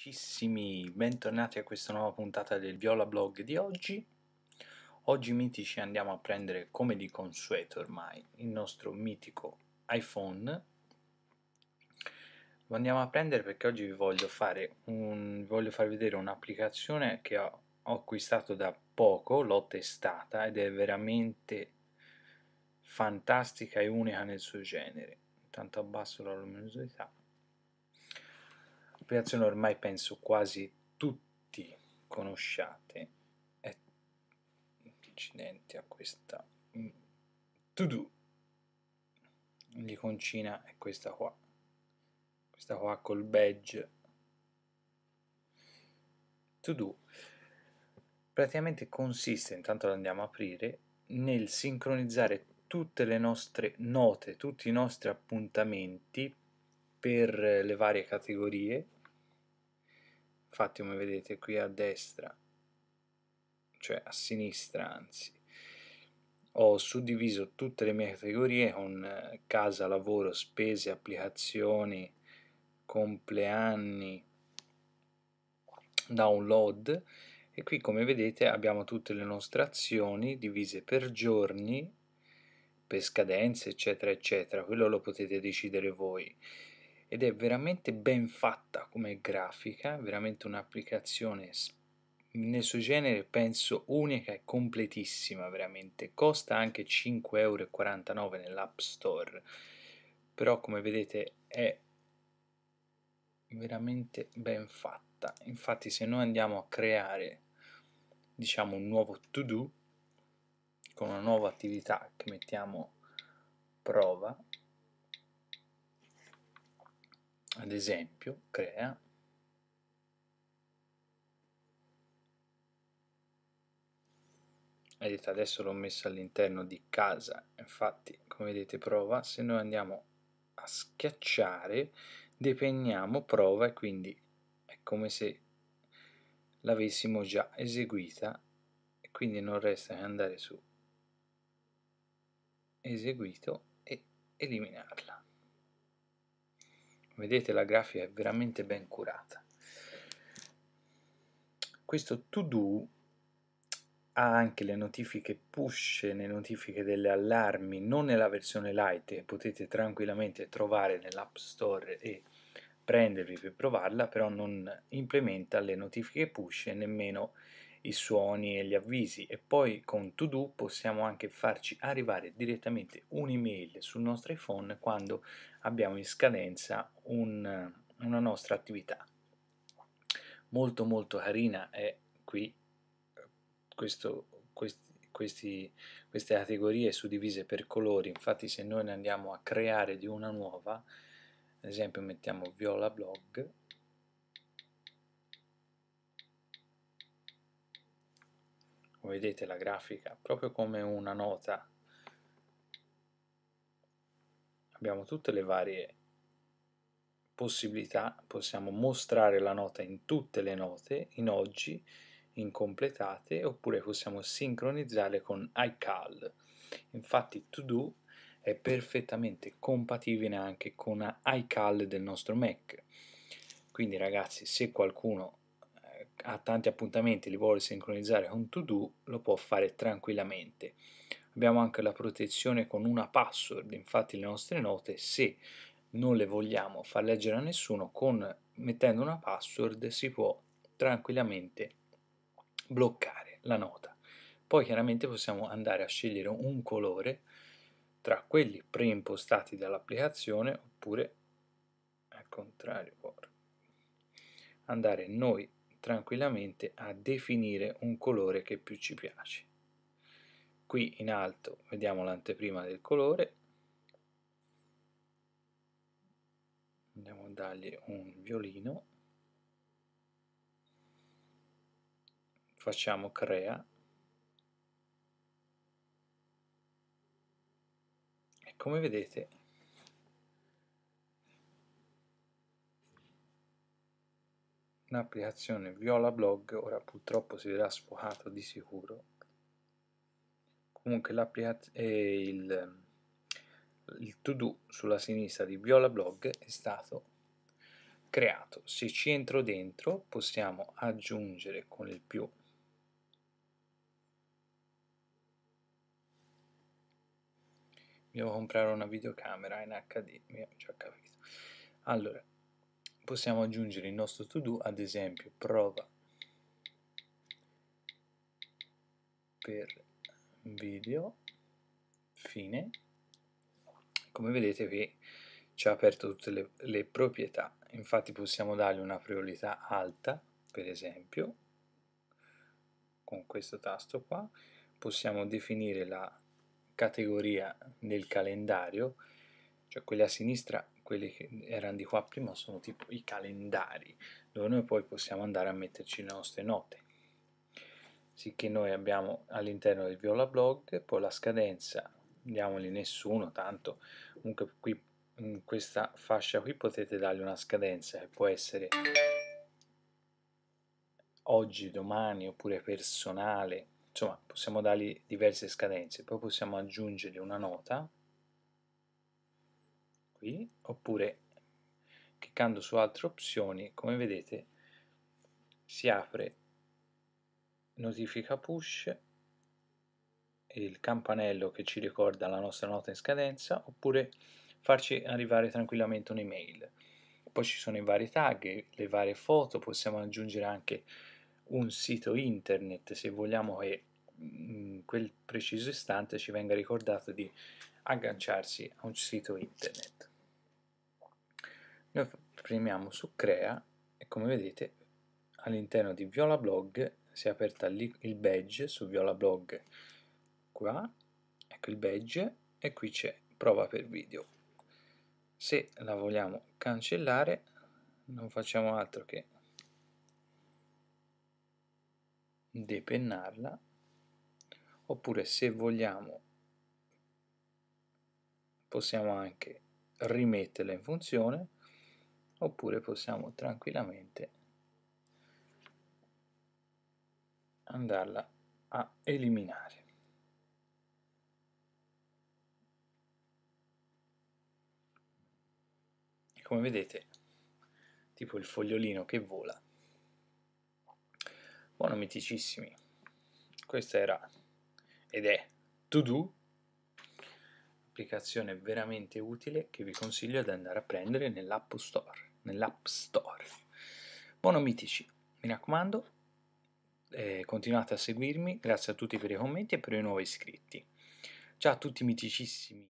amicissimi, bentornati a questa nuova puntata del Viola Blog di oggi. Oggi mitici andiamo a prendere, come di consueto ormai, il nostro mitico iPhone. Lo andiamo a prendere perché oggi vi voglio, fare un, vi voglio far vedere un'applicazione che ho, ho acquistato da poco, l'ho testata ed è veramente fantastica e unica nel suo genere. Intanto abbasso la luminosità applicazione ormai penso quasi tutti conosciate è incidente a questa mm, to do l'iconcina è questa qua questa qua col badge to do praticamente consiste intanto lo andiamo a aprire nel sincronizzare tutte le nostre note tutti i nostri appuntamenti per le varie categorie infatti come vedete qui a destra cioè a sinistra anzi ho suddiviso tutte le mie categorie con eh, casa, lavoro, spese, applicazioni, compleanni, download e qui come vedete abbiamo tutte le nostre azioni divise per giorni, per scadenze eccetera eccetera, quello lo potete decidere voi ed è veramente ben fatta come grafica, veramente un'applicazione nel suo genere penso unica e completissima veramente, costa anche 5,49 euro nell'App Store, però come vedete è veramente ben fatta, infatti se noi andiamo a creare diciamo un nuovo to do con una nuova attività che mettiamo prova ad esempio crea vedete adesso l'ho messo all'interno di casa infatti come vedete prova se noi andiamo a schiacciare depegniamo prova e quindi è come se l'avessimo già eseguita e quindi non resta che andare su eseguito e eliminarla vedete la grafica è veramente ben curata questo to do ha anche le notifiche push le notifiche delle allarmi non nella versione light potete tranquillamente trovare nell'app store e prendervi per provarla però non implementa le notifiche push e nemmeno i suoni e gli avvisi e poi con To Do possiamo anche farci arrivare direttamente un'email sul nostro iPhone quando abbiamo in scadenza un, una nostra attività. Molto molto carina è qui questo, questi, questi, queste categorie suddivise per colori, infatti se noi ne andiamo a creare di una nuova, ad esempio mettiamo viola blog, come vedete la grafica proprio come una nota abbiamo tutte le varie possibilità possiamo mostrare la nota in tutte le note in oggi in completate oppure possiamo sincronizzare con iCal infatti to do è perfettamente compatibile anche con iCal del nostro Mac quindi ragazzi se qualcuno ha tanti appuntamenti, e li vuole sincronizzare con To Do, lo può fare tranquillamente. Abbiamo anche la protezione con una password, infatti le nostre note se non le vogliamo far leggere a nessuno, con, mettendo una password si può tranquillamente bloccare la nota. Poi chiaramente possiamo andare a scegliere un colore tra quelli preimpostati dall'applicazione oppure al contrario andare noi tranquillamente a definire un colore che più ci piace. Qui in alto vediamo l'anteprima del colore, andiamo a dargli un violino, facciamo crea, e come vedete l'applicazione Viola Blog ora purtroppo si verrà sfocata di sicuro comunque l'applicazione il, il to do sulla sinistra di Viola Blog è stato creato se ci entro dentro possiamo aggiungere con il più devo comprare una videocamera in HD, mi ho già capito. Allora, possiamo aggiungere il nostro to do, ad esempio prova per video, fine, come vedete qui ci ha aperto tutte le, le proprietà, infatti possiamo dargli una priorità alta, per esempio, con questo tasto qua, possiamo definire la categoria del calendario, cioè quella a sinistra quelli che erano di qua prima sono tipo i calendari, dove noi poi possiamo andare a metterci le nostre note. Sicché noi abbiamo all'interno del Viola Blog, poi la scadenza, diamogli nessuno, tanto comunque qui in questa fascia qui potete dargli una scadenza che può essere oggi, domani oppure personale, insomma possiamo dargli diverse scadenze, poi possiamo aggiungere una nota qui oppure cliccando su altre opzioni come vedete si apre notifica push il campanello che ci ricorda la nostra nota in scadenza oppure farci arrivare tranquillamente un'email poi ci sono i vari tag le varie foto possiamo aggiungere anche un sito internet se vogliamo che in mm, quel preciso istante ci venga ricordato di agganciarsi a un sito internet noi premiamo su crea e come vedete all'interno di Viola Blog si è aperta lì il badge su Viola Blog qua, ecco il badge e qui c'è prova per video. Se la vogliamo cancellare non facciamo altro che depennarla oppure se vogliamo possiamo anche rimetterla in funzione oppure possiamo tranquillamente andarla a eliminare. Come vedete, tipo il fogliolino che vola. Buon amiticissimi, questa era ed è To Do, applicazione veramente utile che vi consiglio di andare a prendere nell'App Store nell'App Store. Buono mitici, mi raccomando, eh, continuate a seguirmi, grazie a tutti per i commenti e per i nuovi iscritti. Ciao a tutti miticissimi!